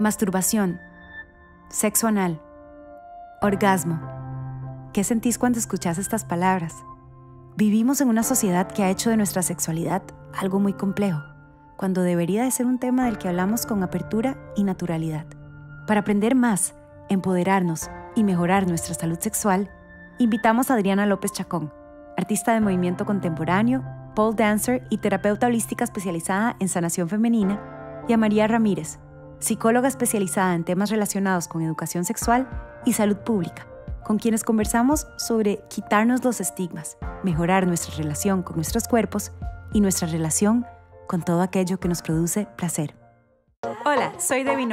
Masturbación. Sexo anal. Orgasmo. ¿Qué sentís cuando escuchás estas palabras? Vivimos en una sociedad que ha hecho de nuestra sexualidad algo muy complejo, cuando debería de ser un tema del que hablamos con apertura y naturalidad. Para aprender más, empoderarnos y mejorar nuestra salud sexual, invitamos a Adriana López Chacón, artista de movimiento contemporáneo, pole dancer y terapeuta holística especializada en sanación femenina, y a María Ramírez, psicóloga especializada en temas relacionados con educación sexual y salud pública, con quienes conversamos sobre quitarnos los estigmas, mejorar nuestra relación con nuestros cuerpos y nuestra relación con todo aquello que nos produce placer. Hola, soy Debbie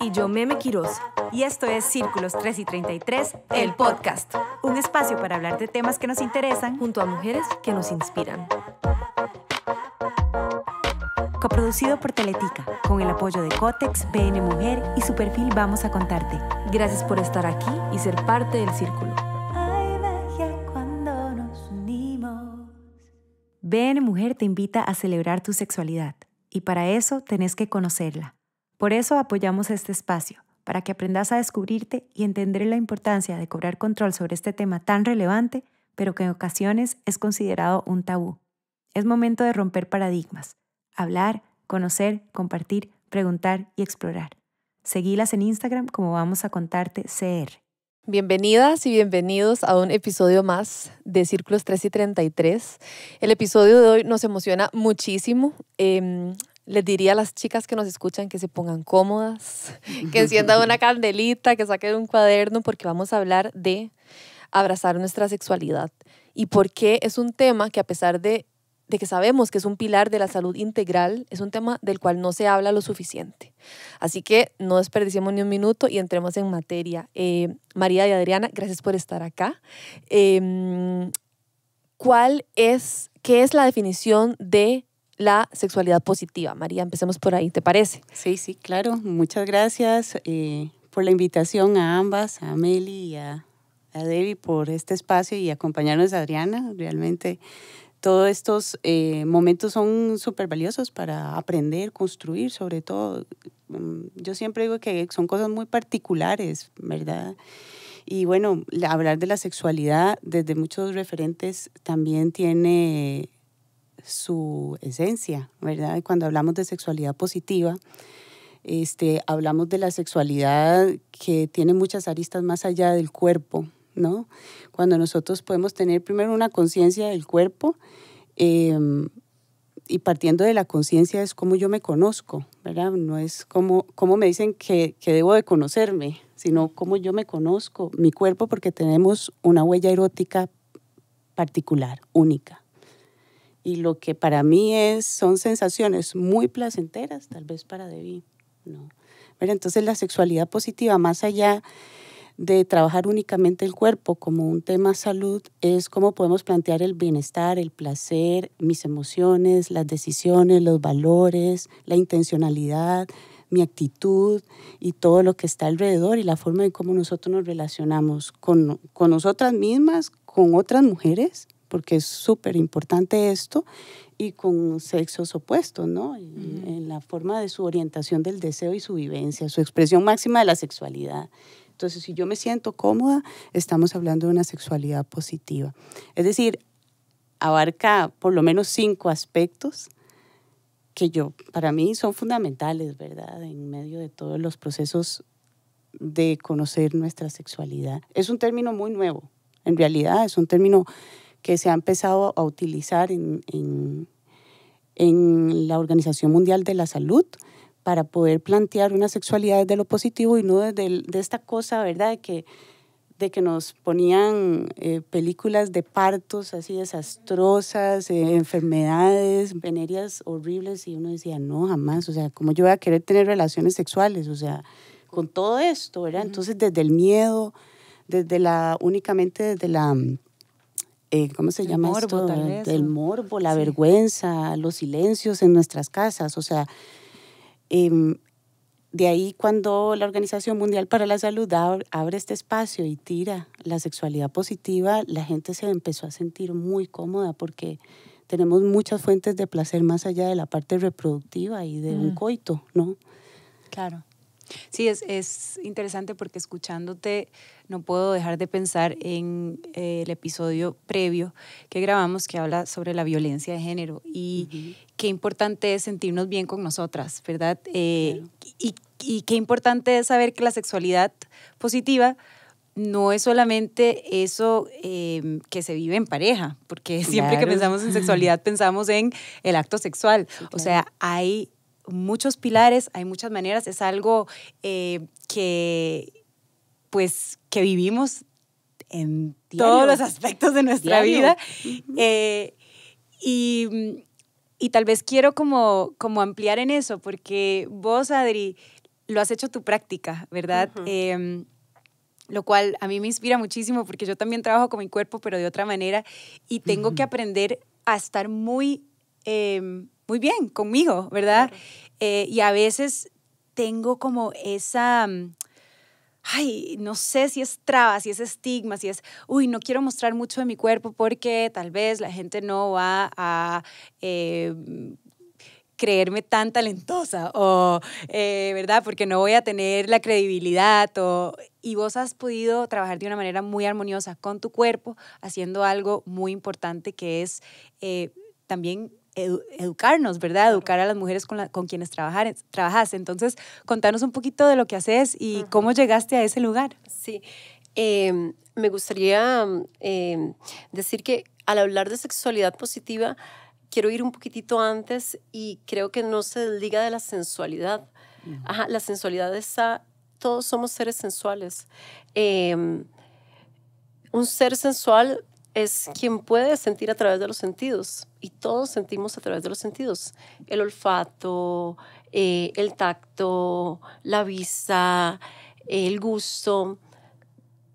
Y yo, Meme Quiroz. Y esto es Círculos 3 y 33, el podcast. Un espacio para hablar de temas que nos interesan junto a mujeres que nos inspiran coproducido por Teletica, con el apoyo de Cotex, BN Mujer y su perfil Vamos a Contarte. Gracias por estar aquí y ser parte del círculo. BN Mujer te invita a celebrar tu sexualidad y para eso tenés que conocerla. Por eso apoyamos este espacio, para que aprendas a descubrirte y entender la importancia de cobrar control sobre este tema tan relevante, pero que en ocasiones es considerado un tabú. Es momento de romper paradigmas hablar, conocer, compartir, preguntar y explorar. Seguilas en Instagram como vamos a contarte CR. Bienvenidas y bienvenidos a un episodio más de Círculos 3 y 33. El episodio de hoy nos emociona muchísimo. Em, les diría a las chicas que nos escuchan que se pongan cómodas, que enciendan una candelita, que saquen un cuaderno, porque vamos a hablar de abrazar nuestra sexualidad y por qué es un tema que a pesar de de que sabemos que es un pilar de la salud integral, es un tema del cual no se habla lo suficiente. Así que no desperdiciemos ni un minuto y entremos en materia. Eh, María y Adriana, gracias por estar acá. Em, ¿Cuál es, qué es la definición de la sexualidad positiva? María, empecemos por ahí, ¿te parece? Sí, sí, claro. Muchas gracias eh, por la invitación a ambas, a Meli y a, a Debbie por este espacio y acompañarnos Adriana. Realmente todos estos eh, momentos son súper valiosos para aprender, construir, sobre todo. Mm, yo siempre digo que son cosas muy particulares, ¿verdad? Y bueno, hablar de la sexualidad desde muchos referentes también tiene su esencia, ¿verdad? Cuando hablamos de sexualidad positiva, este, hablamos de la sexualidad que tiene muchas aristas más allá del cuerpo, ¿no? Cuando nosotros podemos tener primero una conciencia del cuerpo em, y partiendo de la conciencia es como yo me conozco, ¿verdad? No es como me dicen que, debo de conocerme, sino cómo yo me conozco, mi cuerpo, porque tenemos una huella erótica particular, única y lo que para mí es, son sensaciones muy placenteras, tal vez para Debbie, ¿no? Pero entonces la sexualidad positiva, más allá de trabajar únicamente el cuerpo como un tema salud es cómo podemos plantear el bienestar, el placer, mis emociones, las decisiones, los valores, la intencionalidad, mi actitud y todo lo que está alrededor y la forma en cómo nosotros nos relacionamos con, nosotras mismas, con otras mujeres, porque es súper importante esto, y con sexos opuestos, ¿no? en la forma de su orientación del deseo y su vivencia, su expresión máxima de la sexualidad. Entonces, si yo me siento cómoda, estamos hablando de una sexualidad positiva. Es decir, abarca por lo menos cinco aspectos que yo, para mí son fundamentales, ¿verdad? En medio de todos los procesos de conocer nuestra sexualidad. Es un término muy nuevo, en realidad es un término que se ha empezado a utilizar en, en, en la Organización Mundial de la Salud, para poder plantear una sexualidad desde lo positivo y no desde de esta cosa, ¿verdad? De que, de que nos ponían eh, películas de partos así desastrosas, eh, enfermedades, venerias horribles y uno decía, no, jamás, o sea, como yo voy a querer tener relaciones sexuales, o sea, con todo esto, ¿verdad? Entonces, desde el miedo, desde la, únicamente desde la, eh, ¿cómo se llama esto? Del morbo, la vergüenza, los silencios en nuestras casas, o sea, Em, de ahí cuando la Organización Mundial para la Salud abre este espacio y tira la sexualidad positiva, la gente se empezó a sentir muy cómoda porque tenemos muchas fuentes de placer más allá de la parte reproductiva y de un mm. coito, ¿no? Claro. Sí, es, es interesante porque escuchándote no puedo dejar de pensar en eh, el episodio previo que grabamos que habla sobre la violencia de género y qué importante es sentirnos bien con nosotras, ¿verdad? Eh, y, y qué importante es saber que la sexualidad positiva no es solamente eso em, que se vive en pareja, porque siempre que pensamos en sexualidad pensamos en el acto sexual. O sea, hay muchos pilares, hay muchas maneras, es algo eh, que pues que vivimos en todos los aspectos de nuestra vida. Eh, y, tal vez quiero como, como ampliar en eso, porque vos, Adri, lo has hecho tu práctica, ¿verdad? Em, lo cual a mí me inspira muchísimo porque yo también trabajo con mi cuerpo, pero de otra manera, y tengo que aprender a estar muy em, muy bien conmigo, ¿verdad? Eh, y a veces tengo como esa, mm, ay, no sé si es traba, si es estigma, si es, uy, no quiero mostrar mucho de mi cuerpo porque tal vez la gente no va a... Eh, creerme tan talentosa o, eh, ¿verdad? Porque no voy a tener la credibilidad Y vos has podido trabajar de una manera muy armoniosa con tu cuerpo, haciendo algo muy importante que es también educarnos, ¿verdad? Educar a las mujeres con, quienes trabajas. Entonces, contanos un poquito de lo que haces y cómo llegaste a ese lugar. Sí, em, me gustaría em, decir que al hablar de sexualidad positiva, quiero ir un poquitito antes y creo que no se diga de la sensualidad. Ajá, la sensualidad está, todos somos seres sensuales. Em, un ser sensual es quien puede sentir a través de los sentidos y todos sentimos a través de los sentidos. El olfato, eh, el tacto, la vista, el gusto.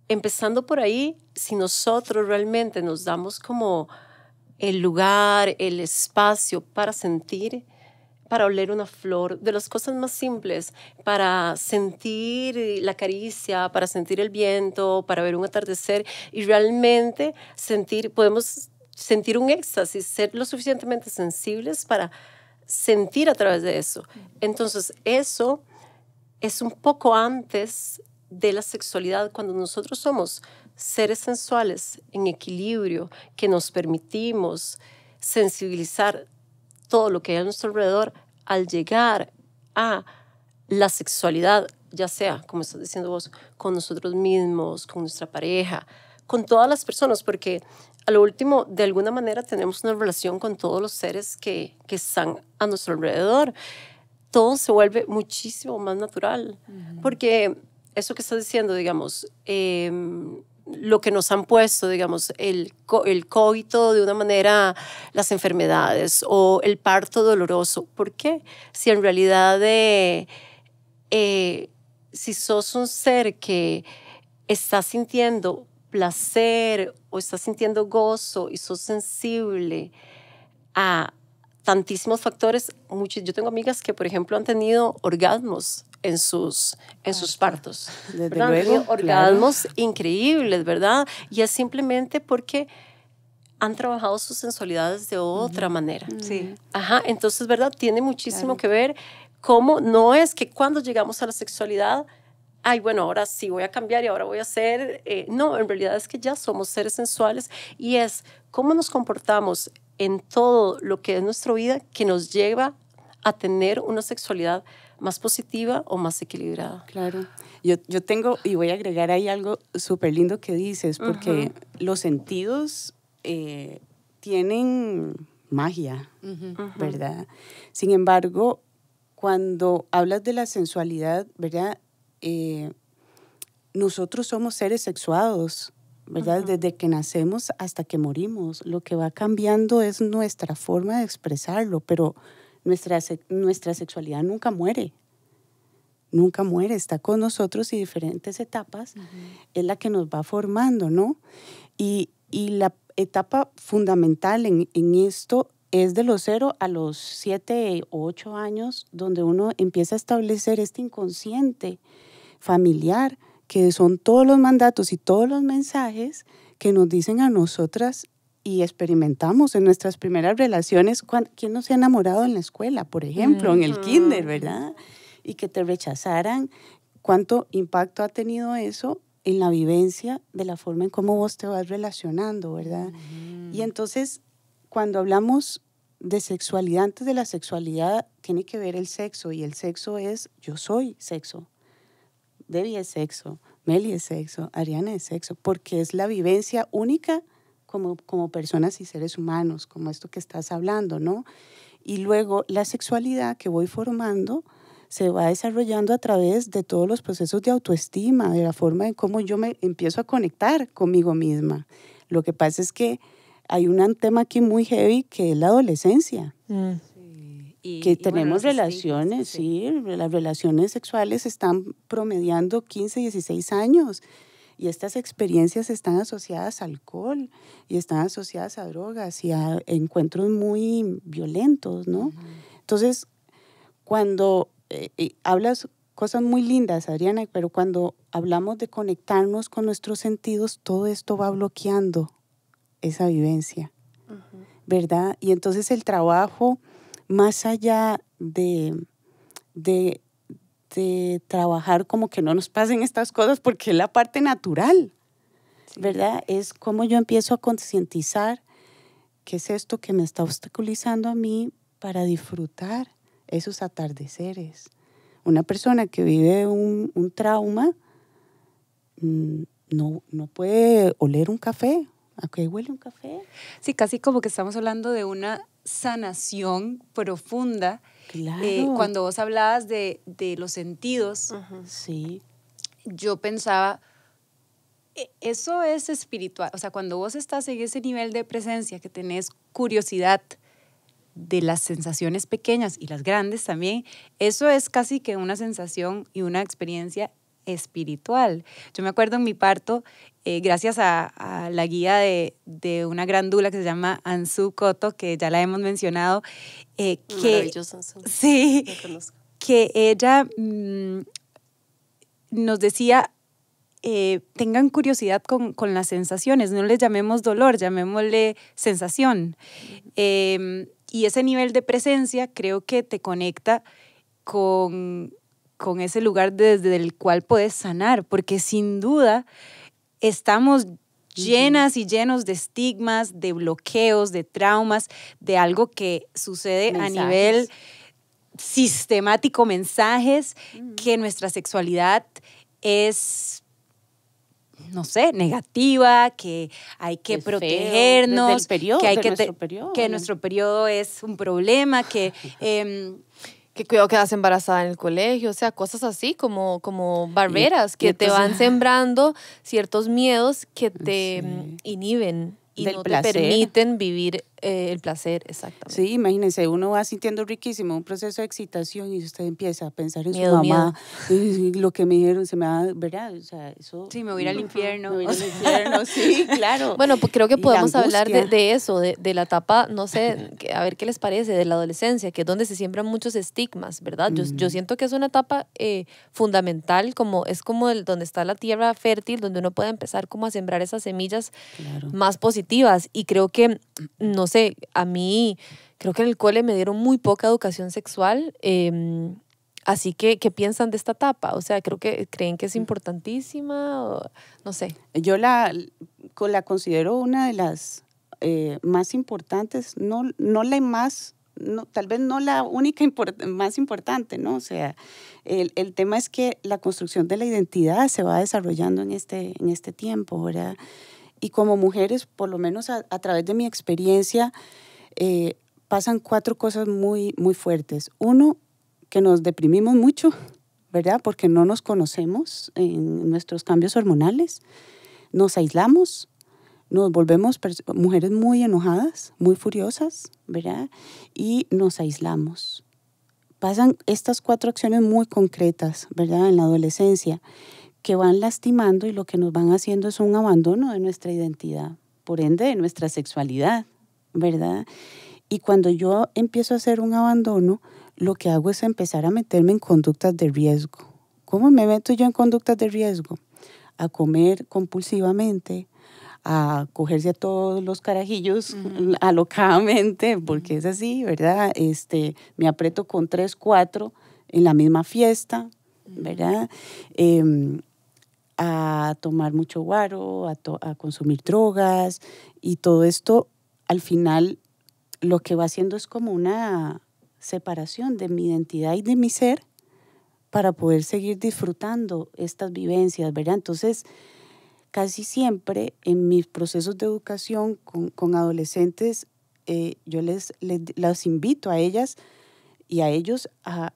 Empezando por ahí, si nosotros realmente nos damos como el lugar, el espacio para sentir, para oler una flor, de las cosas más simples, para sentir la caricia, para sentir el viento, para ver un atardecer y realmente sentir, podemos sentir un éxtasis, ser lo suficientemente sensibles para sentir a través de eso. Entonces, eso es un poco antes de la sexualidad, cuando nosotros somos seres sensuales en equilibrio, que nos permitimos sensibilizar todo lo que hay a nuestro alrededor, al llegar a la sexualidad, ya sea, como estás diciendo vos, con nosotros mismos, con nuestra pareja, con todas las personas, porque a lo último, de alguna manera, tenemos una relación con todos los seres que, están a nuestro alrededor. Todo se vuelve muchísimo más natural, porque eso que estás diciendo, digamos, em, lo que nos han puesto, digamos, el, el coito de una manera, las enfermedades o el parto doloroso. ¿Por qué? Si en realidad, eh, eh, si sos un ser que está sintiendo placer o está sintiendo gozo y sos sensible a tantísimos factores, yo tengo amigas que, por ejemplo, han tenido orgasmos en sus, en sus partos. Desde Orgasmos increíbles, ¿verdad? Y es simplemente porque han trabajado sus sensualidades de otra manera. Mm. Sí. Ajá, entonces, ¿verdad? Tiene muchísimo que ver cómo no es que cuando llegamos a la sexualidad, ay, bueno, ahora sí voy a cambiar y ahora voy a ser, eh, no, en realidad es que ya somos seres sensuales y es cómo nos comportamos en todo lo que es nuestra vida que nos lleva a tener una sexualidad más positiva o más equilibrada. Claro. Yo, yo tengo, y voy a agregar ahí algo súper lindo que dices, porque los sentidos eh, tienen magia, ¿verdad? Sin embargo, cuando hablas de la sensualidad, ¿verdad? Eh, nosotros somos seres sexuados, ¿verdad? Desde que nacemos hasta que morimos. Lo que va cambiando es nuestra forma de expresarlo, pero nuestra, sexualidad nunca muere, nunca muere, está con nosotros y diferentes etapas es la que nos va formando, ¿no? Y, la etapa fundamental en, en, esto es de los cero a los siete o ocho años, donde uno empieza a establecer este inconsciente familiar, que son todos los mandatos y todos los mensajes que nos dicen a nosotras y experimentamos en nuestras primeras relaciones, ¿quién no se ha enamorado en la escuela, por ejemplo, en el kinder, verdad? Y que te rechazaran. ¿Cuánto impacto ha tenido eso en la vivencia de la forma en cómo vos te vas relacionando, verdad? Y entonces, cuando hablamos de sexualidad, antes de la sexualidad tiene que ver el sexo y el sexo es yo soy sexo, Debbie es sexo, Meli es sexo, Ariana es sexo, porque es la vivencia única como, como personas y seres humanos, como esto que estás hablando, ¿no? Y luego la sexualidad que voy formando se va desarrollando a través de todos los procesos de autoestima, de la forma en cómo yo me empiezo a conectar conmigo misma. Lo que pasa es que hay un tema aquí muy heavy que es la adolescencia. Mm. Y, que tenemos relaciones, sí, sí, las relaciones sexuales están promediando 15, 16 años. Y estas experiencias están asociadas a alcohol y están asociadas a drogas y a encuentros muy violentos, ¿no? Entonces, cuando eh, eh, hablas cosas muy lindas, Adriana, pero cuando hablamos de conectarnos con nuestros sentidos, todo esto va bloqueando esa vivencia, ¿verdad? Y entonces el trabajo, más allá de este, trabajar como que no nos pasen estas cosas porque es la parte natural, ¿verdad? Es como yo empiezo a concientizar qué es esto que me está obstaculizando a mí para disfrutar esos atardeceres. Una persona que vive un, trauma mm, no, no puede oler un café. ¿A qué huele un café? Sí, casi como que estamos hablando de una sanación profunda eh, cuando vos hablabas de, los sentidos, sí. yo pensaba, e, eso es espiritual. O sea, cuando vos estás en ese nivel de presencia, que tenés curiosidad de las sensaciones pequeñas y las grandes también, eso es casi que una sensación y una experiencia espiritual. Yo me acuerdo en mi parto, eh, gracias a, la guía de, una gran dula que se llama Anzu Koto, que ya la hemos mencionado, eh, que, Sí, que ella mm, nos decía eh, tengan curiosidad con, las sensaciones, no les llamemos dolor, llamémosle sensación. Em, y ese nivel de presencia creo que te conecta con, con ese lugar desde el cual puedes sanar, porque sin duda estamos llenas y llenos de estigmas, de bloqueos, de traumas, de algo que sucede a nivel sistemático, mensajes, que nuestra sexualidad es no sé, negativa, que hay que protegernos, que hay que nuestro periodo. nuestro es un problema, que em, que cuidado quedas embarazada en el colegio, o sea, cosas así como, como barreras que te van sembrando ciertos miedos que te inhiben y no te permiten vivir eh, el placer, exactamente. Sí, imagínense, uno va sintiendo riquísimo un proceso de excitación y usted empieza a pensar en su mamá, lo que me dijeron, se me va, ¿verdad? O sea, eso... Sí, me voy a ir al infierno. Me voy al infierno, sí, claro. Bueno, pues creo que podemos hablar de, eso, de, la etapa, no sé, a ver qué les parece, de la adolescencia, que es donde se siembran muchos estigmas, ¿verdad? Yo, yo siento que es una etapa eh, fundamental, como es como el, donde está la tierra fértil, donde uno puede empezar como a sembrar esas semillas más positivas y creo que nos sé, a mí creo que en el cole me dieron muy poca educación sexual. Em, así que, ¿qué piensan de esta etapa? O sea, creo que creen que es mm. importantísima, no sé. Yo la, la considero una de las eh, más importantes, no, no la más no, tal vez no la única más importante, ¿no? O sea, el, el, tema es que la construcción de la identidad se va desarrollando en este, en este tiempo, ¿verdad? y como mujeres, por lo menos a, través de mi experiencia, eh, pasan cuatro cosas muy, muy fuertes. Uno, que nos deprimimos mucho, ¿verdad? Porque no nos conocemos en nuestros cambios hormonales, nos aislamos, nos volvemos mujeres muy enojadas, muy furiosas, ¿verdad? Y nos aislamos. Pasan estas cuatro acciones muy concretas, ¿verdad? En la adolescencia que van lastimando y lo que nos van haciendo es un abandono de nuestra identidad, por ende de nuestra sexualidad, ¿verdad? Y cuando yo empiezo a hacer un abandono, lo que hago es empezar a meterme en conductas de riesgo. ¿Cómo me meto yo en conductas de riesgo? A comer compulsivamente, a cogerse a todos los carajillos alocadamente, porque es así, ¿verdad? Este, me apreto con tres, cuatro en la misma fiesta, ¿verdad? Em, a tomar mucho guaro, a, a consumir drogas y todo esto al final lo que va haciendo es como una separación de mi identidad y de mi ser para poder seguir disfrutando estas vivencias, ¿verdad? Entonces, casi siempre en mis procesos de educación con, con adolescentes, eh, yo les, les, las invito a ellas y a ellos a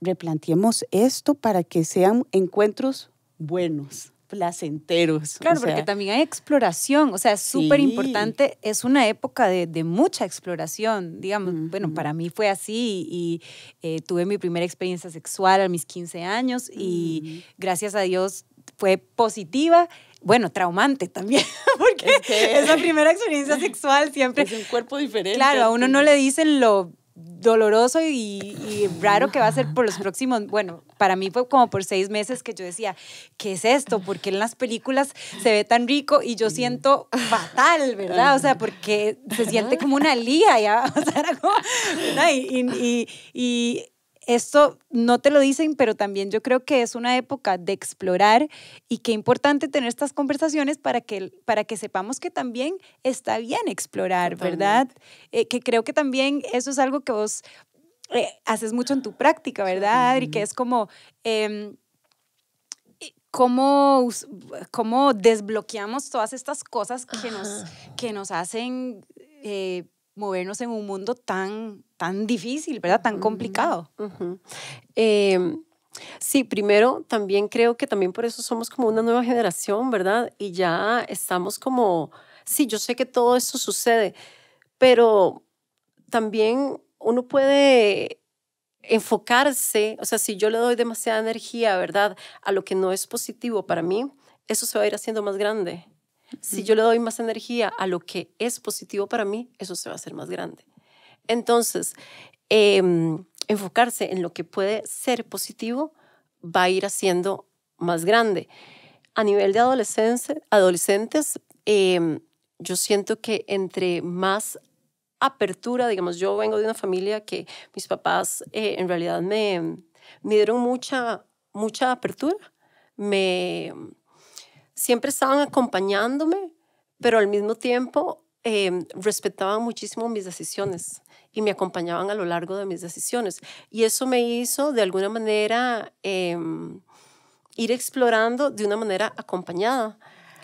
replanteemos esto para que sean encuentros buenos, placenteros. Claro, porque también hay exploración, o sea, es súper importante, es una época de, mucha exploración, digamos, bueno, para mí fue así y eh, tuve mi primera experiencia sexual a mis 15 años y mm. gracias a Dios fue positiva, bueno, traumante también, porque es la primera experiencia sexual siempre... Es un cuerpo diferente. Claro, a uno no le dicen lo doloroso y, y, raro que va a ser por los próximos, bueno, para mí fue como por seis meses que yo decía, ¿qué es esto? ¿Por qué en las películas se ve tan rico y yo siento fatal, verdad? O sea, porque se siente como una lía. ya, o sea, era como, y, y, esto no te lo dicen, pero también yo creo que es una época de explorar y qué importante tener estas conversaciones para que, para que sepamos que también está bien explorar, ¿verdad? Eh, que creo que también eso es algo que vos eh, haces mucho en tu práctica, ¿verdad, y Que es como... Em, eh, cómo, desbloqueamos todas estas cosas que, nos, que nos hacen eh, movernos en un mundo tan, tan difícil, ¿verdad? Tan complicado. Em, sí, primero también creo que también por eso somos como una nueva generación, ¿verdad? Y ya estamos como, sí, yo sé que todo esto sucede, pero también uno puede enfocarse, o sea, si yo le doy demasiada energía, ¿verdad?, a lo que no es positivo para mí, eso se va a ir haciendo más grande. Si yo le doy más energía a lo que es positivo para mí, eso se va a hacer más grande. Entonces, em, enfocarse en lo que puede ser positivo va a ir haciendo más grande. A nivel de adolescentes, em, yo siento que entre más apertura, digamos, yo vengo de una familia que mis papás eh, en realidad me, me dieron mucha, mucha apertura, me, siempre estaban acompañándome, pero al mismo tiempo em, respetaban muchísimo mis decisiones y me acompañaban a lo largo de mis decisiones. Y eso me hizo, de alguna manera, em, ir explorando de una manera acompañada.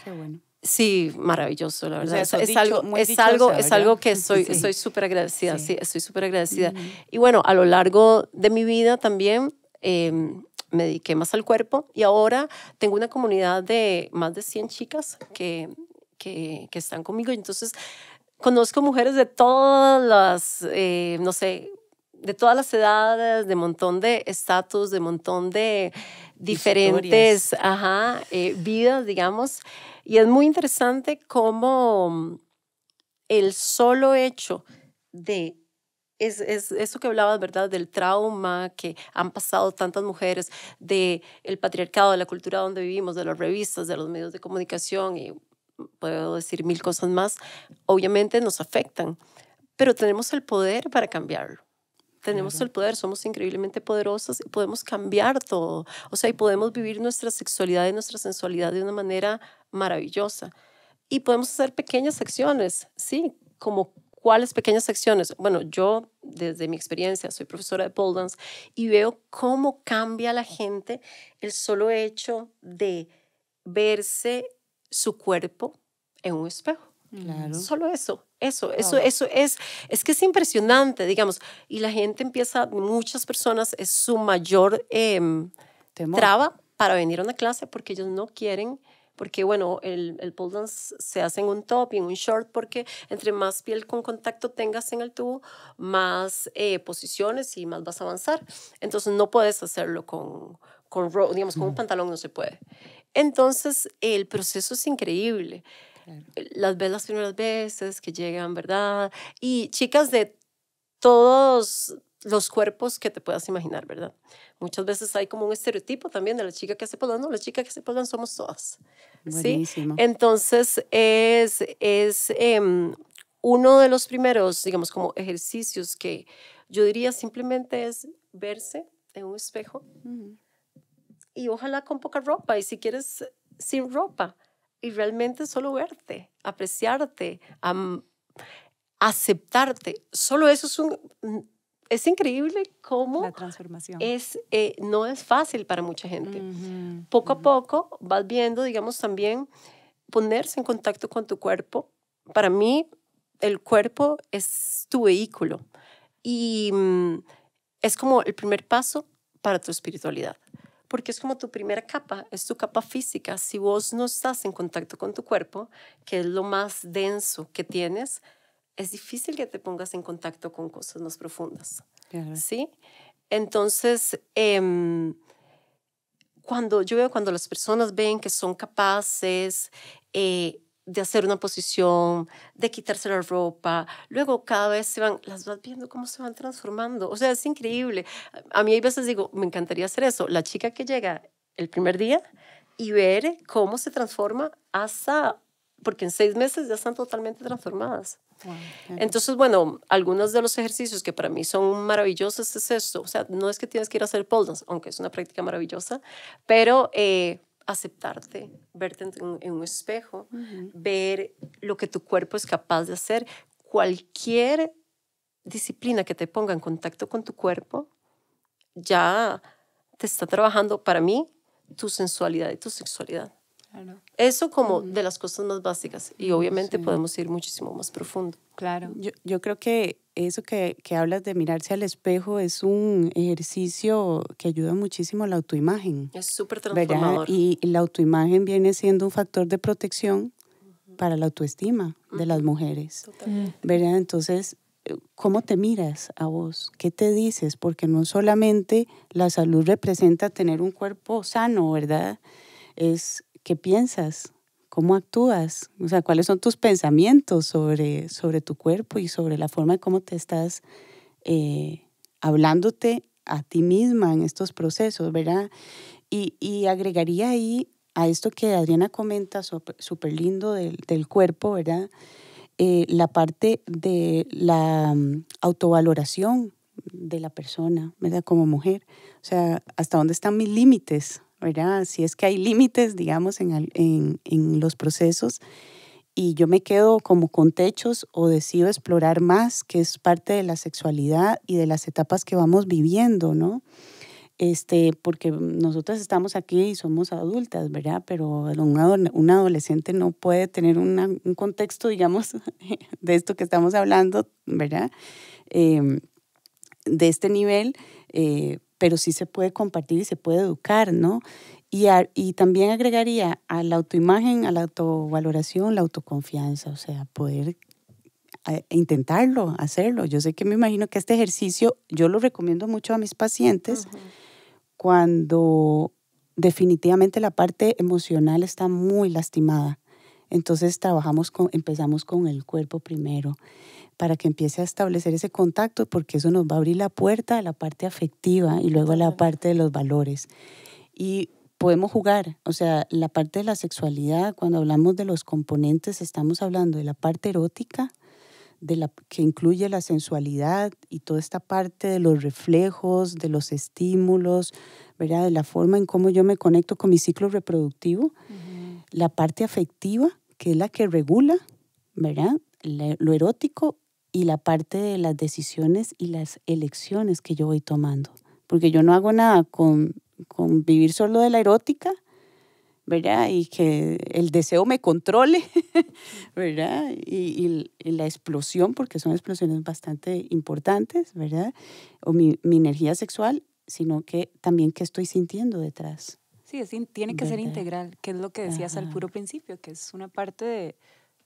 Qué bueno. Sí, maravilloso, la verdad. es, algo, es, algo, es algo que soy súper agradecida, sí. estoy súper agradecida. Y bueno, a lo largo de mi vida también em, me dediqué más al cuerpo y ahora tengo una comunidad de más de 100 chicas que, que, están conmigo. entonces conozco mujeres de todas las, eh, no sé, de todas las edades, de montón de estatus, de montón de diferentes eh, vidas, digamos. Y es muy interesante cómo mm, el solo hecho de es, eso que hablabas, ¿verdad? Del trauma que han pasado tantas mujeres, del el patriarcado, de la cultura donde vivimos, de las revistas, de los medios de comunicación y puedo decir mil cosas más, obviamente nos afectan, pero tenemos el poder para cambiarlo tenemos el poder, somos increíblemente poderosas y podemos cambiar todo. O sea, y podemos vivir nuestra sexualidad y nuestra sensualidad de una manera maravillosa. Y podemos hacer pequeñas acciones, ¿sí? Como cuáles pequeñas acciones. Bueno, yo desde mi experiencia soy profesora de pole dance y veo cómo cambia la gente el solo hecho de verse su cuerpo en un espejo. Claro. Solo eso. Eso, eso, es, es que es impresionante, digamos. Y la gente empieza, muchas personas, es su mayor em, traba para venir a una clase porque ellos no quieren, porque bueno, el, el pole dance se hace en un top y en un short porque entre más piel con contacto tengas en el tubo, más eh, posiciones y más vas a avanzar. Entonces no puedes hacerlo con, con digamos, con un pantalón no se puede. Entonces el proceso es increíble. Las ves primeras veces que llegan, ¿verdad? Y chicas de todos los cuerpos que te puedas imaginar, ¿verdad? Muchas veces hay como un estereotipo también de la chica que se polán. No, la chica que se pongan somos todas. ¿sí? Entonces, es, es em, uno de los primeros, digamos, como ejercicios que yo diría simplemente es verse en un espejo y ojalá con poca ropa y si quieres sin ropa y realmente solo verte, apreciarte, aceptarte. Solo eso es mm, Es increíble cómo Es, eh, no es fácil para mucha gente. poco a poco vas viendo, digamos, también ponerse en contacto con tu cuerpo. Para mí, el cuerpo es tu vehículo y mm, es como el primer paso para tu espiritualidad porque es como tu primera capa, es tu capa física. Si vos no estás en contacto con tu cuerpo, que es lo más denso que tienes, es difícil que te pongas en contacto con cosas más profundas. ¿Sí? Entonces, em, cuando yo veo cuando las personas ven que son capaces, eh, de hacer una posición, de quitarse la ropa, luego cada vez se van, las vas viendo cómo se van transformando, o sea, es increíble. A mí hay veces digo, me encantaría hacer eso, la chica que llega el primer día y ver cómo se transforma hasta, porque en seis meses ya están totalmente transformadas. Entonces, bueno, algunos de los ejercicios que para mí son maravillosos es esto, o sea, no es que tienes que ir a hacer pole dance, aunque es una práctica maravillosa, pero... Eh, aceptarte, verte en, un espejo, ver lo que tu cuerpo es capaz de hacer. Cualquier disciplina que te ponga en contacto con tu cuerpo ya te está trabajando para mí tu sensualidad y tu sexualidad. Eso como mm. de las cosas más básicas y mm, obviamente podemos ir muchísimo más profundo. Claro. Yo, yo creo que eso que, que, hablas de mirarse al espejo es un ejercicio que ayuda muchísimo a la autoimagen. Es súper transformador. Y, la autoimagen viene siendo un factor de protección para la autoestima de las mujeres. Mm. ¿Verdad? Entonces, eh, ¿cómo te miras a vos? ¿Qué te dices? Porque no solamente la salud representa tener un cuerpo sano, ¿verdad? Es ¿Qué piensas? ¿Cómo actúas? O sea, ¿cuáles son tus pensamientos sobre, sobre tu cuerpo y sobre la forma de cómo te estás eh, hablándote a ti misma en estos procesos, ¿verdad? Y, agregaría ahí a esto que Adriana comenta súper lindo del, del, cuerpo, ¿verdad? Eh, la parte de la mm, autovaloración de la persona, ¿verdad? Como mujer. O sea, ¿hasta dónde están mis límites? ¿verdad? Si es que hay límites, digamos, en, en, en, los procesos y yo me quedo como con techos o decido explorar más, que es parte de la sexualidad y de las etapas que vamos viviendo, ¿no? Este, porque nosotros estamos aquí y somos adultas, ¿verdad? Pero un, adolescente no puede tener un contexto, digamos, de esto que estamos hablando, ¿verdad? Em, de este nivel, eh, pero sí se puede compartir y se puede educar, ¿no? Y, y también agregaría a la autoimagen, a la autovaloración, la autoconfianza, o sea, poder intentarlo, hacerlo. Yo sé que me imagino que este ejercicio yo lo recomiendo mucho a mis pacientes cuando definitivamente la parte emocional está muy lastimada. Entonces trabajamos con, empezamos con el cuerpo primero para que empiece a establecer ese contacto, porque eso nos va a abrir la puerta a la parte afectiva y luego a la parte de los valores. Y podemos jugar, o sea, la parte de la sexualidad, cuando hablamos de los componentes, estamos hablando de la parte erótica, de la, que incluye la sensualidad y toda esta parte de los reflejos, de los estímulos, ¿verdad? de la forma en cómo yo me conecto con mi ciclo reproductivo, la parte afectiva, que es la que regula, ¿verdad? lo erótico y la parte de las decisiones y las elecciones que yo voy tomando. Porque yo no hago nada con, con vivir solo de la erótica, ¿verdad? Y que el deseo me controle, ¿verdad? Y, y, la explosión, porque son explosiones bastante importantes, ¿verdad? O mi, mi, energía sexual, sino que también qué estoy sintiendo detrás. Sí, tiene que ser integral, que es lo que decías al puro principio, que es una parte de,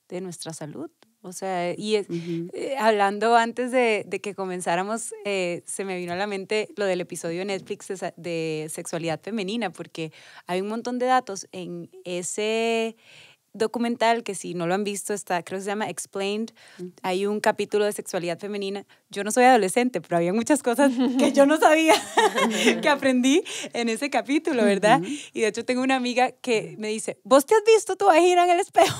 de nuestra salud, o sea, y es, eh, hablando antes de, que comenzáramos, eh, se me vino a la mente lo del episodio de Netflix de, sexualidad femenina, porque hay un montón de datos en ese documental que si no lo han visto está, creo que se llama Explained, hay un capítulo de sexualidad femenina. Yo no soy adolescente, pero había muchas cosas que yo no sabía, que aprendí en ese capítulo, ¿verdad? Y de hecho tengo una amiga que me dice, ¿vos te has visto tu vagina en el espejo?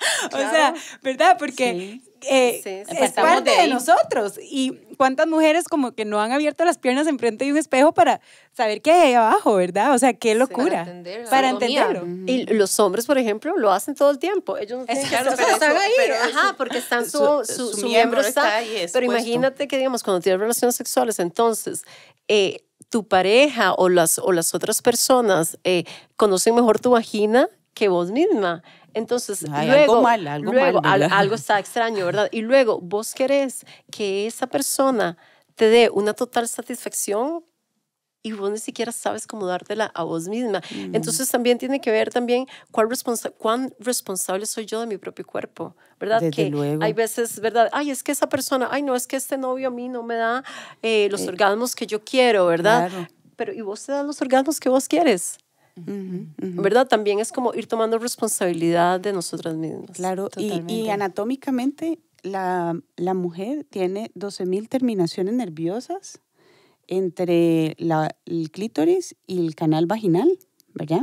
O sea, ¿verdad? Porque eh, es parte de, nosotros. Y cuántas mujeres como que no han abierto las piernas enfrente de un espejo para saber qué hay abajo, ¿verdad? O sea, qué locura. para, entenderlo. Para entenderlo. Y los hombres, por ejemplo, lo hacen todo el tiempo. Ellos no tienen están ahí. Ajá, porque están su, su, miembro, está, ahí. Pero imagínate que, digamos, cuando tienes relaciones sexuales, entonces... Eh, tu pareja o las, o las otras personas eh, conocen mejor tu vagina que vos misma. Entonces, luego, algo, luego algo está extraño, ¿verdad? Y luego vos querés que esa persona te dé una total satisfacción y vos ni siquiera sabes cómo dártela a vos misma. Mm. Entonces también tiene que ver también cuán responsable soy yo de mi propio cuerpo, ¿verdad? que hay veces, ¿verdad? Ay, es que esa persona, ay, no, es que este novio a mí no me da eh, los eh. orgasmos que yo quiero, ¿verdad? Pero ¿y vos te das los orgasmos que vos quieres? ¿Verdad? También es como ir tomando responsabilidad de nosotras mismas. Claro, y, anatómicamente la, mujer tiene 12.000 terminaciones nerviosas entre la, el clítoris y el canal vaginal, ¿verdad?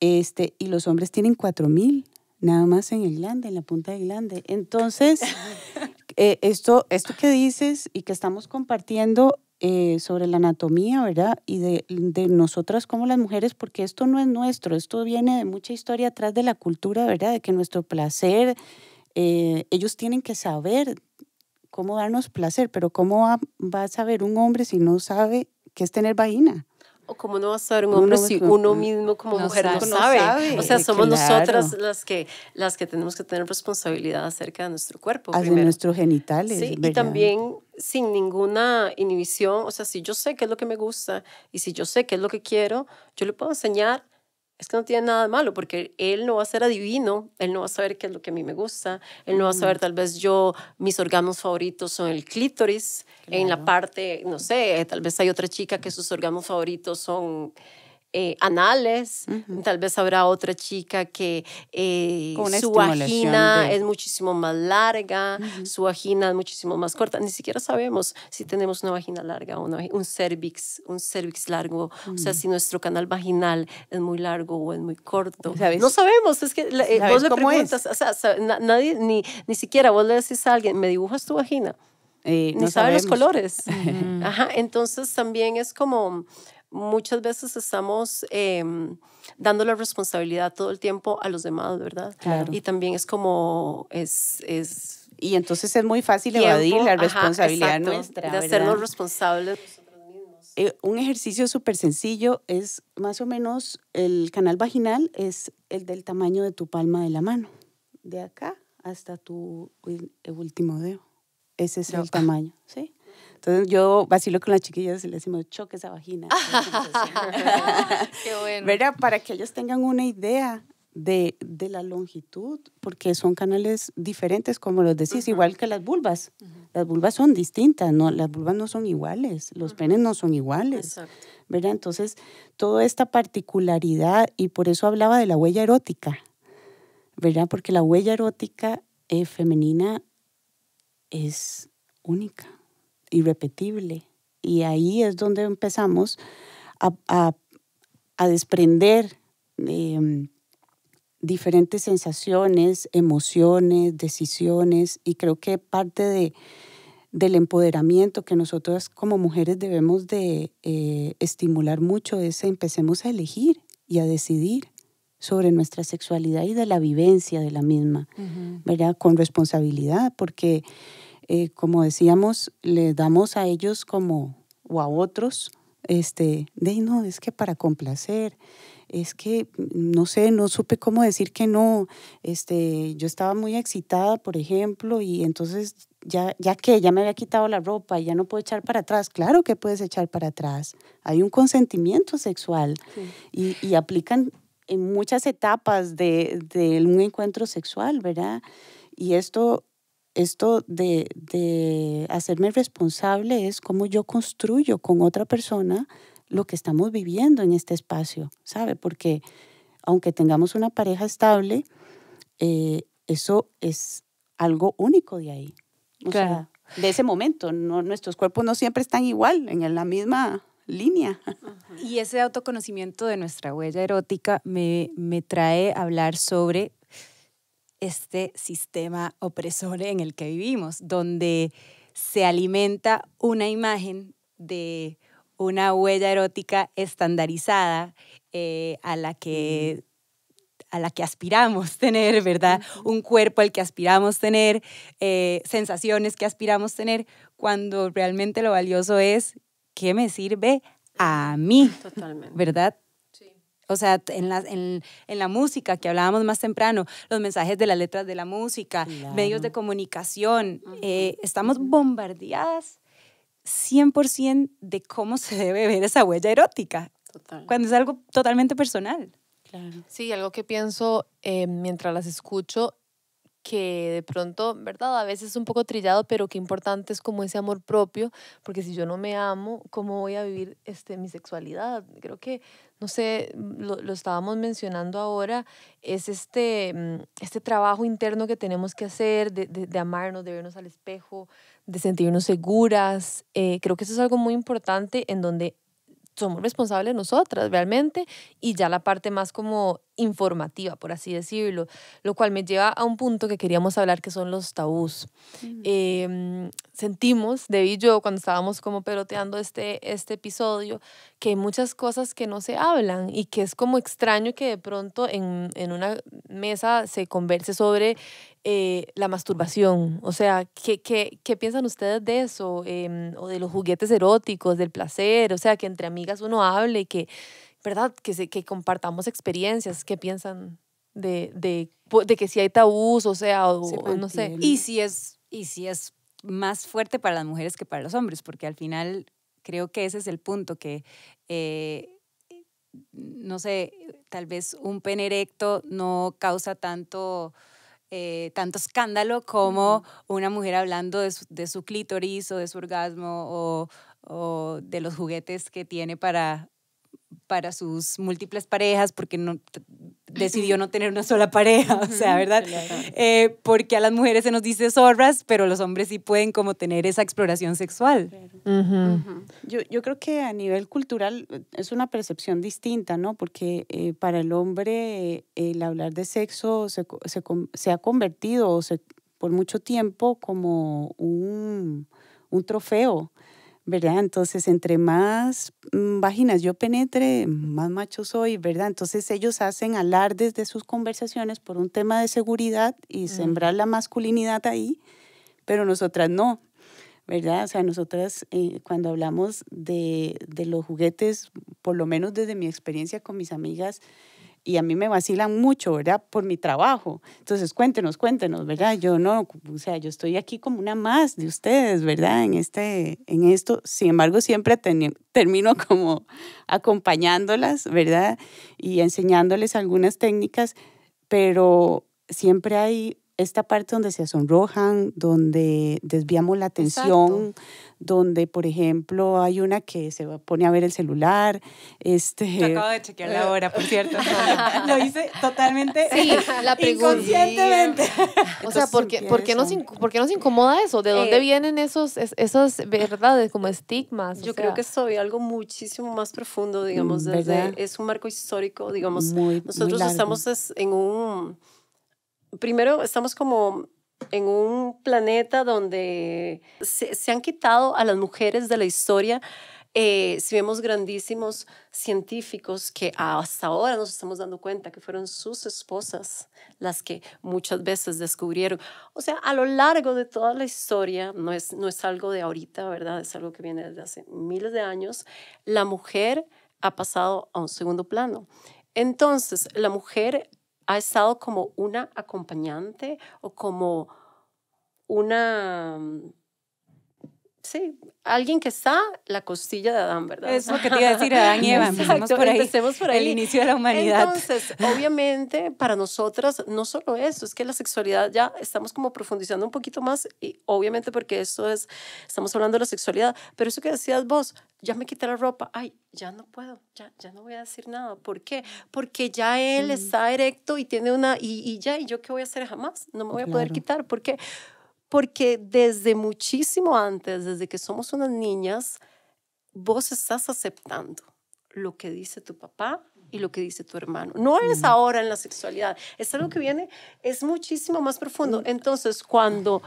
Este, y los hombres tienen 4.000 nada más en el glande, en la punta del glande. Entonces, eh, esto, esto que dices y que estamos compartiendo eh, sobre la anatomía, ¿verdad? Y de, nosotras como las mujeres, porque esto no es nuestro, esto viene de mucha historia atrás de la cultura, ¿verdad? De que nuestro placer, eh, ellos tienen que saber cómo darnos placer, pero ¿cómo va, a saber un hombre si no sabe qué es tener vaina cómo no va a saber un hombre uno, si mm, uno mismo como mujer no, sabe. O sea, somos nosotras las que, las que tenemos que tener responsabilidad acerca de nuestro cuerpo. de nuestros genitales. Sí, y también sin ninguna inhibición, o sea, si yo sé qué es lo que me gusta y si yo sé qué es lo que quiero, yo le puedo enseñar es que no tiene nada de malo, porque él no va a ser adivino, él no va a saber qué es lo que a mí me gusta, él no va a saber mm. tal vez yo, mis órganos favoritos son el clítoris, en la parte, no sé, tal vez hay otra chica que sus órganos favoritos son eh, anales, tal vez habrá otra chica que eh, su vagina es muchísimo más larga, su vagina es muchísimo más corta, ni siquiera sabemos si tenemos una vagina larga o un cervix, un cervix largo, o sea, mm. si nuestro canal vaginal es muy largo o es muy corto. No sabemos, es que eh, vos le preguntas, o sea, nadie, ni, siquiera vos le decís a alguien, ¿me dibujas tu vagina? ni sabe los colores. Ajá, entonces también es como, muchas veces estamos em, dando la responsabilidad todo el tiempo a los demás, ¿verdad? Y también es como, es, y entonces es muy fácil evadir la responsabilidad De hacernos responsables eh, un ejercicio súper sencillo es más o menos el canal vaginal es el del tamaño de tu palma de la mano, de acá hasta tu último dedo. Ese es el tamaño, ¿sí? Entonces yo vacilo con las chiquillas y les decimos, choque esa vagina. Qué bueno. Para que ellos tengan una idea de, de, la longitud, porque son canales diferentes, como los decís, igual que las vulvas. Las vulvas son distintas, no, las vulvas no son iguales, los penes no son iguales. Exacto. ¿verdad? Entonces, toda esta particularidad, y por eso hablaba de la huella erótica, ¿verdad? Porque la huella erótica eh, femenina es única irrepetible. Y ahí es donde empezamos a, desprender em, diferentes sensaciones, emociones, decisiones, y creo que parte de, del empoderamiento que nosotras como mujeres debemos de eh, estimular mucho es empecemos a elegir y a decidir sobre nuestra sexualidad y de la vivencia de la misma, Con responsabilidad, porque eh, como decíamos, le damos a ellos como, o a otros, este, de no, es que para complacer, es que no sé, no supe cómo decir que no. Este, yo estaba muy excitada, por ejemplo, y entonces ya ya que ya me había quitado la ropa y ya no puedo echar para atrás. Claro que puedes echar para atrás. Hay un consentimiento sexual y, y, aplican en muchas etapas de, de un encuentro sexual, ¿verdad? Y esto esto de, hacerme responsable es cómo yo construyo con otra persona lo que estamos viviendo en este espacio, ¿sabe? Porque aunque tengamos una pareja estable, eh, eso es algo único de ahí. O sea, de ese momento, no, nuestros cuerpos no siempre están igual, en la misma línea. Y ese autoconocimiento de nuestra huella erótica me, me trae a hablar sobre este sistema opresor en el que vivimos, donde se alimenta una imagen de una huella erótica estandarizada eh, a la que a la que aspiramos tener, ¿verdad? Un cuerpo al que aspiramos tener, eh, sensaciones que aspiramos tener, cuando realmente lo valioso es qué me sirve a mí, ¿verdad? O sea, en la, en, en la, música que hablábamos más temprano, los mensajes de las letras de la música, medios de comunicación, eh, estamos bombardeadas 100% de cómo se debe ver esa huella erótica, cuando es algo totalmente personal. Sí, algo que pienso eh, mientras las escucho, que de pronto, ¿verdad? A veces es un poco trillado, pero qué importante es como ese amor propio, porque si yo no me amo, ¿cómo voy a vivir este, mi sexualidad? Creo que no sé, mm, lo, lo, estábamos mencionando ahora, es este, mm, este trabajo interno que tenemos que hacer de, de, amarnos, de vernos al espejo, de sentirnos seguras. Eh, creo que eso es algo muy importante en donde somos responsables nosotras realmente y ya la parte más como informativa, por así decirlo, lo cual me lleva a un punto que queríamos hablar que son los tabús. Em, sentimos, Debbie y yo, cuando estábamos como peloteando este, este episodio, que hay muchas cosas que no se hablan y que es como extraño que de pronto en, en una mesa se converse sobre eh, la masturbación. O sea, ¿qué, qué, qué piensan ustedes de eso? Em, o de los juguetes eróticos, del placer, o sea, que entre amigas uno hable, que, ¿verdad? Que, se, que compartamos experiencias. ¿Qué piensan de, de, que si hay tabús, o sea, o, no sé? Y si, es, y si es más fuerte para las mujeres que para los hombres, porque al final creo que ese es el punto, que... Eh, no sé, tal vez un pene erecto no causa tanto, eh, tanto escándalo como una mujer hablando de su, de clítoris o de su orgasmo o de los juguetes que tiene para para sus múltiples parejas porque no, decidió no tener una sola pareja, o sea, ¿verdad? Eh, porque a las mujeres se nos dice zorras, pero los hombres sí pueden como tener esa exploración sexual. Yo, yo, creo que a nivel cultural eh, es una percepción distinta, ¿no? Porque eh, para el hombre el hablar de sexo se, ha convertido por mucho tiempo como un trofeo ¿verdad? Entonces, entre más mm, vaginas yo penetre, más macho soy, ¿verdad? Entonces ellos hacen alardes de sus conversaciones por un tema de seguridad y mm. sembrar la masculinidad ahí, pero nosotras no, ¿verdad? O sea, nosotras eh, cuando hablamos de, de los juguetes, por lo menos desde mi experiencia con mis amigas, y a mí me vacilan mucho, ¿verdad? Por mi trabajo. Entonces, cuéntenos, cuéntenos, ¿verdad? Yo no, o sea, yo estoy aquí como una más de ustedes, ¿verdad? En, este, en esto, sin embargo, siempre termino como acompañándolas, ¿verdad? Y enseñándoles algunas técnicas, pero siempre hay esta parte donde se sonrojan, donde desviamos la atención, donde, por ejemplo, hay una que se pone a ver el celular. Este... acabo de chequear la hora, por cierto. lo hice totalmente sí, inconscientemente. o sea, ¿por qué, ¿por qué nos, nos incomoda eso? ¿De dónde eh, vienen esos, esos verdades como estigmas? Yo creo que es algo muchísimo más profundo, digamos, mm, desde, es un marco histórico, digamos. Muy, nosotros estamos en un primero estamos como en un planeta donde se, han quitado a las mujeres de la historia eh, si vemos grandísimos científicos que hasta ahora nos estamos dando cuenta que fueron sus esposas las que muchas veces descubrieron. O sea, a lo largo de toda la historia, no es, no es algo de ahorita, ¿verdad? Es algo que viene desde hace miles de años, la mujer ha pasado a un segundo plano. Entonces, la mujer ha estado como una acompañante o como una mm, Sí, alguien que está la costilla de Adán, ¿verdad? Es lo que te iba a decir, Adán y Eva, empecemos por, ahí, El inicio de la humanidad. Entonces, obviamente, para nosotras, no solo eso, es que la sexualidad ya estamos como profundizando un poquito más, y obviamente porque eso es, estamos hablando de la sexualidad, pero eso que decías vos, ya me quité la ropa, ay, ya no puedo, ya, ya no voy a decir nada. ¿Por qué? Porque ya él mm. está erecto y tiene una, y, y, ya, ¿y yo qué voy a hacer jamás? No me voy a poder quitar. ¿Por qué? Porque porque desde muchísimo antes, desde que somos unas niñas, vos estás aceptando lo que dice tu papá y lo que dice tu hermano. No es ahora en la sexualidad, es algo que viene, es muchísimo más profundo. Entonces, cuando,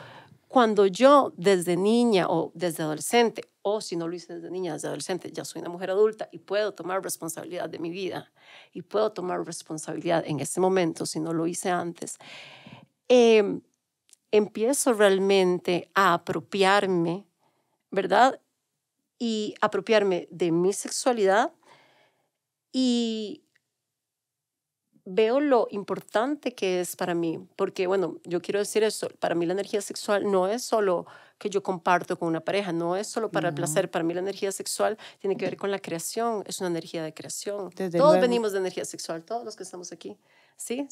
cuando yo desde niña o desde adolescente, o si no lo hice desde niña, desde adolescente, ya soy una mujer adulta y puedo tomar responsabilidad de mi vida y puedo tomar responsabilidad en ese momento, si no lo hice antes. Em, empiezo realmente a apropiarme, ¿verdad? Y apropiarme de mi sexualidad y veo lo importante que es para mí, porque bueno, yo quiero decir eso, para mí la energía sexual no es solo que yo comparto con una pareja, no es solo para el placer, para mí la energía sexual tiene que ver con la creación, es una energía de creación. todos venimos de energía sexual, todos los que estamos aquí, ¿sí?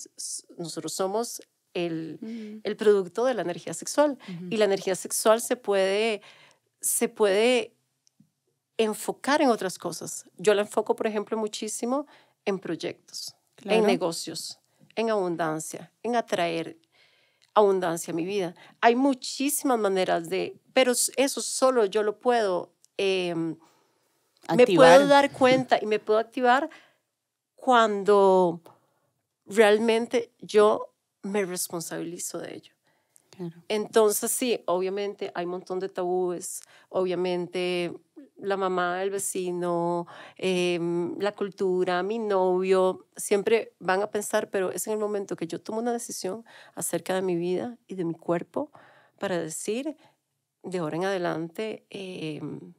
Nosotros somos el, producto de la energía sexual. Y la energía sexual se puede, se puede enfocar en otras cosas. Yo la enfoco, por ejemplo, muchísimo en proyectos, en negocios, en abundancia, en atraer abundancia a mi vida. Hay muchísimas maneras de, pero eso solo yo lo puedo, em, me puedo dar cuenta y me puedo activar cuando realmente yo me responsabilizo de ello. Entonces, sí, obviamente hay un montón de tabúes, obviamente la mamá, el vecino, em, la cultura, mi novio, siempre van a pensar, pero es en el momento que yo tomo una decisión acerca de mi vida y de mi cuerpo para decir, de ahora en adelante, em,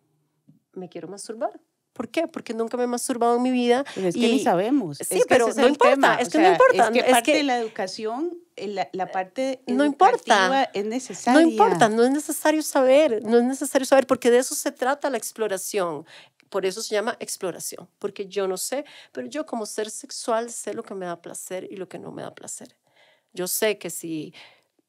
me quiero masturbar. ¿Por qué? Porque nunca me he masturbado en mi vida. es y... que ni sabemos. Sí, pero no importa, es que no importa. Es que de la educación eh, la, la, parte no importa es necesaria. No importa, no es necesario saber, no es necesario saber, porque de eso se trata la exploración. Por eso se llama exploración, porque yo no sé, pero yo como ser sexual sé lo que me da placer y lo que no me da placer. Yo sé que si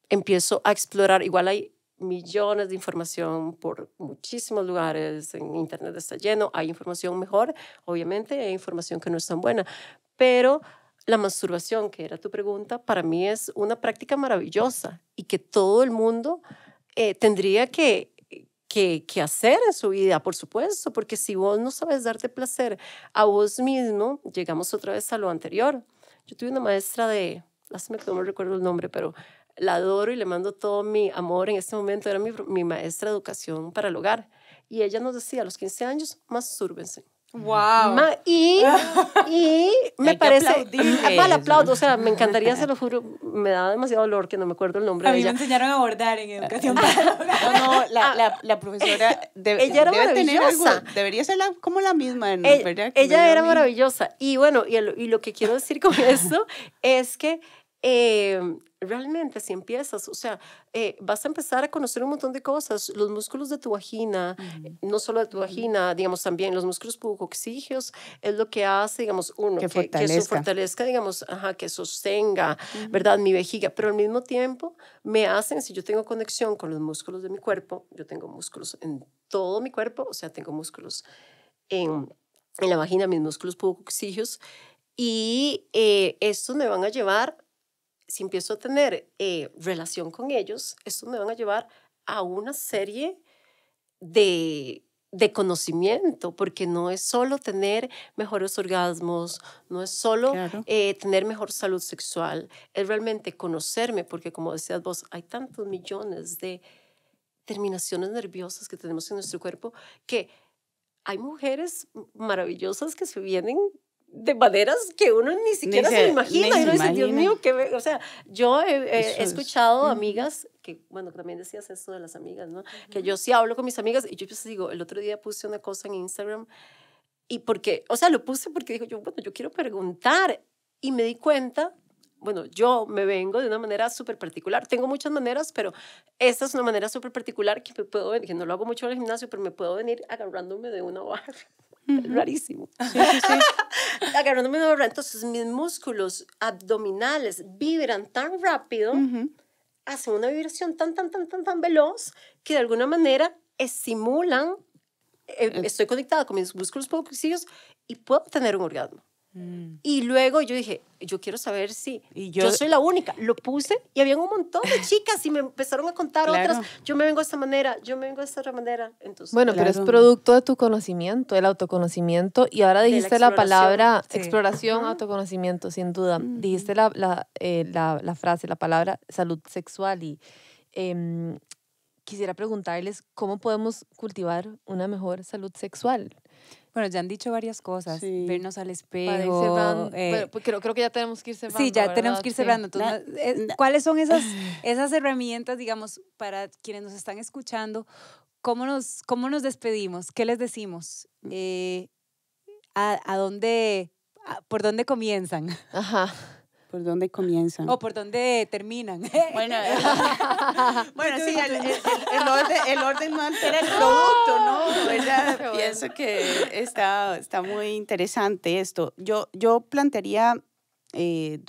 empiezo a explorar, igual hay millones de información por muchísimos lugares, en Internet está lleno, hay información mejor, obviamente, hay información que no es tan buena, pero la masturbación, que era tu pregunta, para mí es una práctica maravillosa y que todo el mundo eh, tendría que, que, hacer en su vida, por supuesto, porque si vos no sabes darte placer a vos mismo, llegamos otra vez a lo anterior. Yo tuve una maestra de, lástima que no recuerdo el nombre, pero la adoro y le mando todo mi amor. En este momento era mi, mi maestra de educación para el hogar. Y ella nos decía, a los 15 años, más Wow. y, me parece. Mal ah, o sea, me encantaría, se lo juro, me daba demasiado dolor que no me acuerdo el nombre. A de me enseñaron a abordar en educación. Ah. no, no, la, ah. la, la profesora. ella era maravillosa. debería ser la, como la misma, eh, ¿no? Ella, era maravillosa. Y bueno, y, y lo que quiero decir con eso es que Em, realmente si empiezas, o sea, eh, vas a empezar a conocer un montón de cosas, los músculos de tu vagina, eh, no solo de tu vagina, digamos también los músculos pubocoxígeos, es lo que hace, digamos, uno, que, que, fortalezca. digamos, ajá, que sostenga, ¿verdad? Mi vejiga, pero al mismo tiempo me hacen, si yo tengo conexión con los músculos de mi cuerpo, yo tengo músculos en todo mi cuerpo, o sea, tengo músculos en, la vagina, mis músculos pubocoxígeos, y eh, estos me van a llevar si empiezo a tener eh, relación con ellos, eso me van a llevar a una serie de, conocimiento, porque no es solo tener mejores orgasmos, no es solo eh, tener mejor salud sexual, es realmente conocerme, porque como decías vos, hay tantos millones de terminaciones nerviosas que tenemos en nuestro cuerpo que hay mujeres maravillosas que se vienen de maneras que uno ni siquiera se, imagina. Y uno dice, Dios mío, que o sea, yo he, escuchado amigas que, bueno, también decías esto de las amigas, ¿no? Que yo sí hablo con mis amigas y yo pues digo, el otro día puse una cosa en Instagram y porque, o sea, lo puse porque dijo yo, bueno, yo quiero preguntar y me di cuenta bueno, yo me vengo de una manera súper particular. Tengo muchas maneras, pero esta es una manera súper particular que me puedo que no lo hago mucho en el gimnasio, pero me puedo venir agarrándome de una barra. Rarísimo. Sí, sí, Agarrándome una entonces mis músculos abdominales vibran tan rápido, hacen una vibración tan, tan, tan, tan, tan veloz que de alguna manera estimulan, eh, eh. estoy conectada con mis músculos poquicillos y puedo tener un orgasmo. Mm. Y luego yo dije, yo quiero saber si y yo... soy la única. Lo puse y había un montón de chicas y me empezaron a contar otras. Yo me vengo de esta manera, yo me vengo de esta otra manera. Entonces, bueno, pero es producto de tu conocimiento, el autoconocimiento. Y ahora dijiste la, palabra exploración, autoconocimiento, sin duda. Mm. Dijiste la, eh, la, la, frase, la palabra salud sexual. Y em, quisiera preguntarles cómo podemos cultivar una mejor salud sexual bueno, ya han dicho varias cosas. Vernos al espejo. eh, pues, creo, creo, que ya tenemos que ir cerrando. Sí, ya tenemos que ir cerrando. Entonces, eh, ¿Cuáles son esas, esas herramientas, digamos, para quienes nos están escuchando? ¿Cómo nos, cómo nos despedimos? ¿Qué les decimos? Eh, a, a, dónde, ¿Por dónde comienzan? Ajá. ¿Por dónde comienzan? O por dónde terminan. Bueno, bueno sí, el, orden, no altera el producto, ¿no? ¡Oh! Pienso que está, está muy interesante esto. Yo, yo plantearía eh,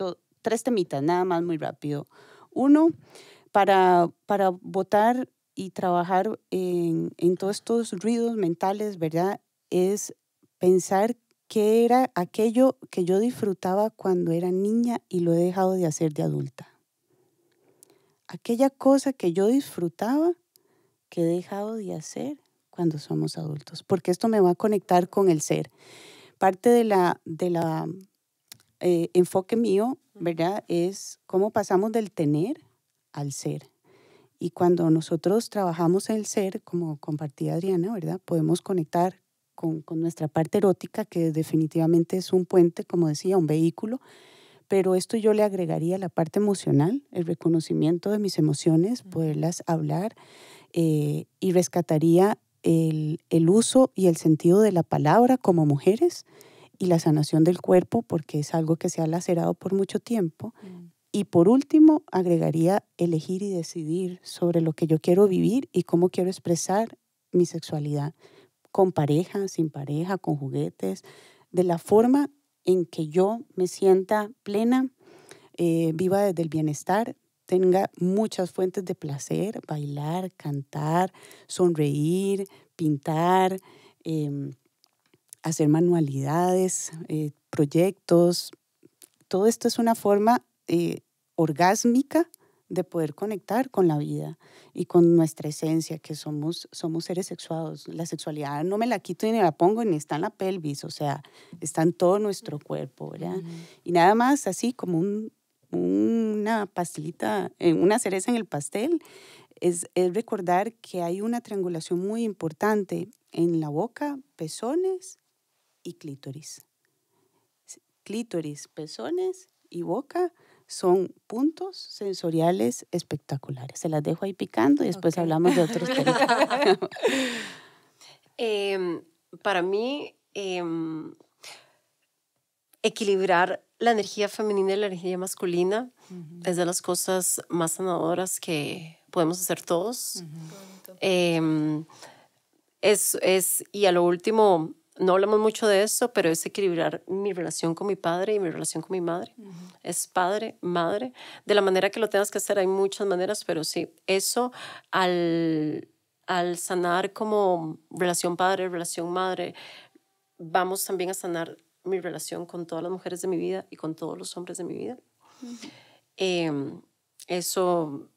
tres temitas, nada más muy rápido. Uno, para, para votar y trabajar en, en todos estos ruidos mentales, ¿verdad? Es pensar que era aquello que yo disfrutaba cuando era niña y lo he dejado de hacer de adulta. Aquella cosa que yo disfrutaba que he dejado de hacer cuando somos adultos, porque esto me va a conectar con el ser. Parte de la, de la eh, enfoque mío, ¿verdad? Es cómo pasamos del tener al ser. Y cuando nosotros trabajamos el ser, como compartía Adriana, ¿verdad? Podemos conectar con, nuestra parte erótica, que definitivamente es un puente, como decía, un vehículo, pero esto yo le agregaría la parte emocional, el reconocimiento de mis emociones, poderlas hablar eh, y rescataría el, uso y el sentido de la palabra como mujeres y la sanación del cuerpo porque es algo que se ha lacerado por mucho tiempo. Mm. Y por último, agregaría elegir y decidir sobre lo que yo quiero vivir y cómo quiero expresar mi sexualidad con pareja, sin pareja, con juguetes, de la forma en que yo me sienta plena, eh, viva desde el bienestar, tenga muchas fuentes de placer, bailar, cantar, sonreír, pintar, em, hacer manualidades, eh, proyectos. Todo esto es una forma eh, orgásmica de poder conectar con la vida y con nuestra esencia, que somos, somos seres sexuados. La sexualidad no me la quito ni la pongo, ni está en la pelvis, o sea, está en todo nuestro cuerpo, ¿verdad? Y nada más así como una pastelita, eh, una cereza en el pastel, es, es recordar que hay una triangulación muy importante en la boca, pezones y clítoris. Clítoris, pezones y boca son puntos sensoriales espectaculares. Se las dejo ahí picando y después hablamos de otros temas. Em, para mí, em, equilibrar la energía femenina y la energía masculina es de las cosas más sanadoras que podemos hacer todos. Em, es, es, y a lo último, no hablamos mucho de eso, pero es equilibrar mi relación con mi padre y mi relación con mi madre. Es padre, madre. De la manera que lo tengas que hacer, hay muchas maneras, pero sí, eso al, sanar como relación padre, relación madre, vamos también a sanar mi relación con todas las mujeres de mi vida y con todos los hombres de mi vida. Em, eso,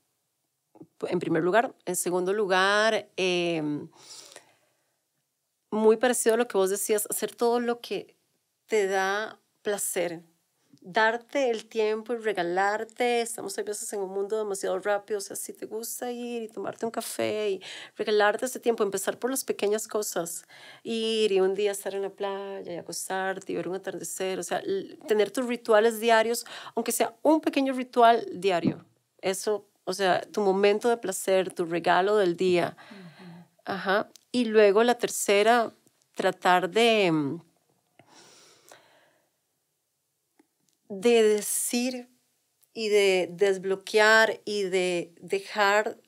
en primer lugar. En segundo lugar, em, muy parecido a lo que vos decías, hacer todo lo que te da placer, darte el tiempo y regalarte. Estamos a veces en un mundo demasiado rápido, o sea, si te gusta ir y tomarte un café y regalarte ese tiempo, empezar por las pequeñas cosas, ir y un día estar en la playa y acostarte y ver un atardecer, o sea, tener tus rituales diarios, aunque sea un pequeño ritual diario. Eso, o sea, tu momento de placer, tu regalo del día. Ajá. Y luego la tercera, tratar de, mm, de decir y de desbloquear y de dejar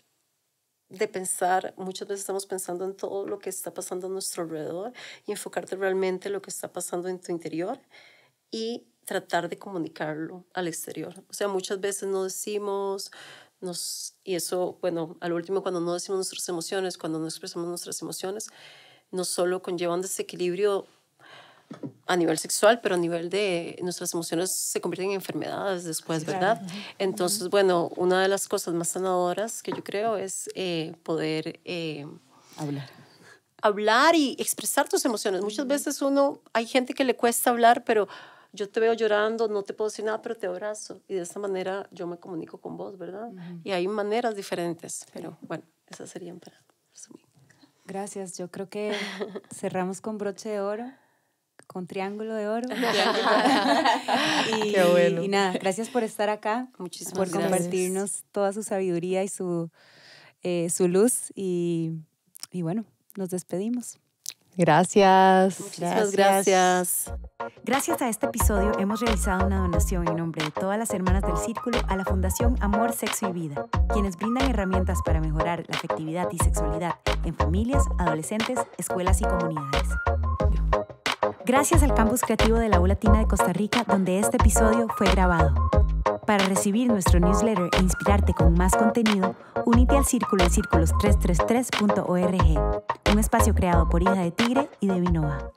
de pensar, muchas veces estamos pensando en todo lo que está pasando a nuestro alrededor y enfocarte realmente en lo que está pasando en tu interior y tratar de comunicarlo al exterior. O sea, muchas veces no decimos, nos, y eso, bueno, al último, cuando no decimos nuestras emociones, cuando no expresamos nuestras emociones, no solo conlleva un desequilibrio a nivel sexual, pero a nivel de nuestras emociones se convierten en enfermedades después, ¿verdad? Entonces, bueno, una de las cosas más sanadoras que yo creo es eh, poder... Eh, hablar. Hablar y expresar tus emociones. Muchas veces uno, hay gente que le cuesta hablar, pero yo te veo llorando, no te puedo decir nada, pero te abrazo. Y de esa manera yo me comunico con vos, ¿verdad? Y hay maneras diferentes, pero bueno, esas serían para resumir. Gracias, yo creo que cerramos con broche de oro, con triángulo de oro. y, Qué bueno. y nada, gracias por estar acá, Muchísimas por compartirnos toda su sabiduría y su, eh, su luz. Y, y bueno, nos despedimos. Gracias. Muchas gracias. gracias. Gracias a este episodio hemos realizado una donación en nombre de todas las hermanas del Círculo a la Fundación Amor, Sexo y Vida, quienes brindan herramientas para mejorar la afectividad y sexualidad en familias, adolescentes, escuelas y comunidades. Gracias al Campus Creativo de la U Latina de Costa Rica, donde este episodio fue grabado. Para recibir nuestro newsletter e inspirarte con más contenido, únete al Círculo de círculos333.org, un espacio creado por Hija de Tigre y de Vinova.